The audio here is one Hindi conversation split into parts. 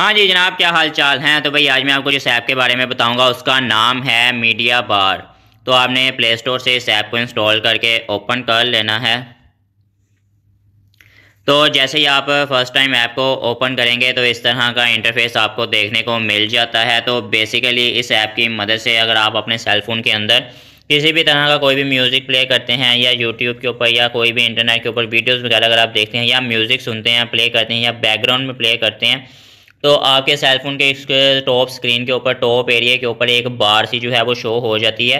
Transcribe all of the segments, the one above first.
हाँ जी जनाब क्या हाल चाल हैं तो भाई आज मैं आपको जिस ऐप के बारे में बताऊंगा उसका नाम है मीडिया बार तो आपने प्ले स्टोर से इस ऐप को इंस्टॉल करके ओपन कर लेना है तो जैसे ही आप फर्स्ट टाइम ऐप को ओपन करेंगे तो इस तरह का इंटरफेस आपको देखने को मिल जाता है तो बेसिकली इस ऐप की मदद से अगर आप अपने सेलफोन के अंदर किसी भी तरह का कोई भी म्यूज़िक प्ले करते हैं या यूट्यूब के ऊपर या कोई भी इंटरनेट के ऊपर वीडियोज़ वगैरह अगर आप देखते हैं या म्यूज़िक सुनते हैं प्ले करते हैं या बैकग्राउंड में प्ले करते हैं तो आपके सेलफोन के इसके टॉप स्क्रीन के ऊपर टॉप एरिया के ऊपर एक बार सी जो है वो शो हो जाती है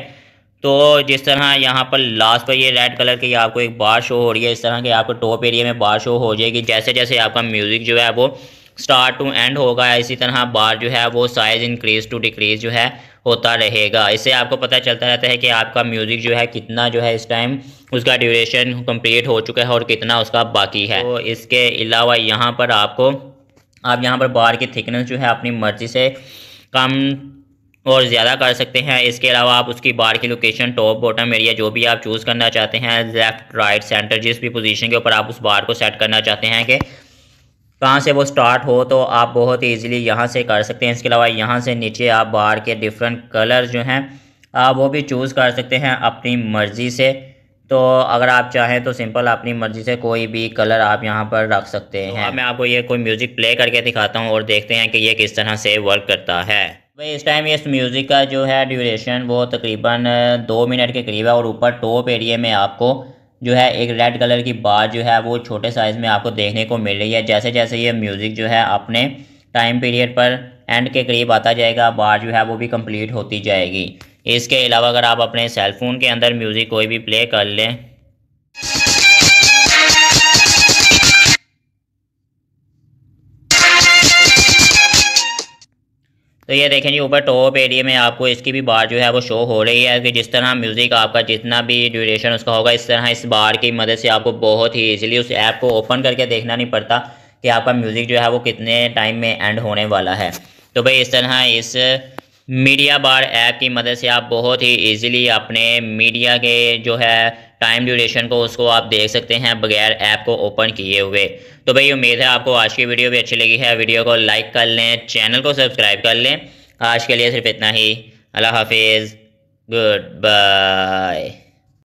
तो जिस तरह यहाँ पर लास्ट पर ये रेड कलर की आपको एक बार शो हो रही है इस तरह के आपको टॉप एरिया में बार शो हो जाएगी जैसे जैसे आपका म्यूज़िक जो है वो स्टार्ट टू एंड होगा इसी तरह बार जो है वो साइज़ इंक्रीज़ टू डिक्रीज़ जो है होता रहेगा इससे आपको पता चलता रहता है कि आपका म्यूज़िक जो है कितना जो है इस टाइम उसका ड्यूरेशन कंप्लीट हो चुका है और कितना उसका बाकी है तो इसके अलावा यहाँ पर आपको आप यहाँ पर बार की थिकनेस जो है अपनी मर्ज़ी से कम और ज़्यादा कर सकते हैं इसके अलावा आप उसकी बार की लोकेशन टॉप बॉटम एरिया जो भी आप चूज़ करना चाहते हैं लेफ़्ट राइट सेंटर जिस भी पोजीशन के ऊपर आप उस बार को सेट करना चाहते हैं कि कहाँ से वो स्टार्ट हो तो आप बहुत ईजिली यहाँ से कर सकते हैं इसके अलावा यहाँ से नीचे आप बार के डिफरेंट कलर जो हैं आप वो भी चूज़ कर सकते हैं अपनी मर्ज़ी से तो अगर आप चाहें तो सिंपल अपनी मर्ज़ी से कोई भी कलर आप यहाँ पर रख सकते तो हैं तो मैं आपको ये कोई म्यूज़िक प्ले करके दिखाता हूँ और देखते हैं कि ये किस तरह से वर्क करता है भाई इस टाइम इस म्यूज़िक का जो है ड्यूरेशन वो तकरीबन दो मिनट के करीब है और ऊपर टॉप एरिए में आपको जो है एक रेड कलर की बार जो है वो छोटे साइज़ में आपको देखने को मिल रही है जैसे जैसे ये म्यूज़िक जो है अपने टाइम पीरियड पर एंड के करीब आता जाएगा बार जो है वो भी कंप्लीट होती जाएगी इसके अलावा अगर आप अपने सेलफोन के अंदर म्यूज़िक कोई भी प्ले कर लें तो ये देखें जी ऊपर टॉप एरिया में आपको इसकी भी बार जो है वो शो हो रही है कि जिस तरह म्यूज़िक आपका जितना भी ड्यूरेशन उसका होगा इस तरह इस बार की मदद से आपको बहुत ही इजीली उस ऐप को ओपन करके देखना नहीं पड़ता कि आपका म्यूज़िक जो है वो कितने टाइम में एंड होने वाला है तो भाई इस तरह इस मीडिया बार ऐप की मदद से आप बहुत ही इजीली अपने मीडिया के जो है टाइम ड्यूरेशन को उसको आप देख सकते हैं बगैर ऐप को ओपन किए हुए तो भाई उम्मीद है आपको आज की वीडियो भी अच्छी लगी है वीडियो को लाइक कर लें चैनल को सब्सक्राइब कर लें आज के लिए सिर्फ इतना ही अल्लाह हाफिज़ गुड बाय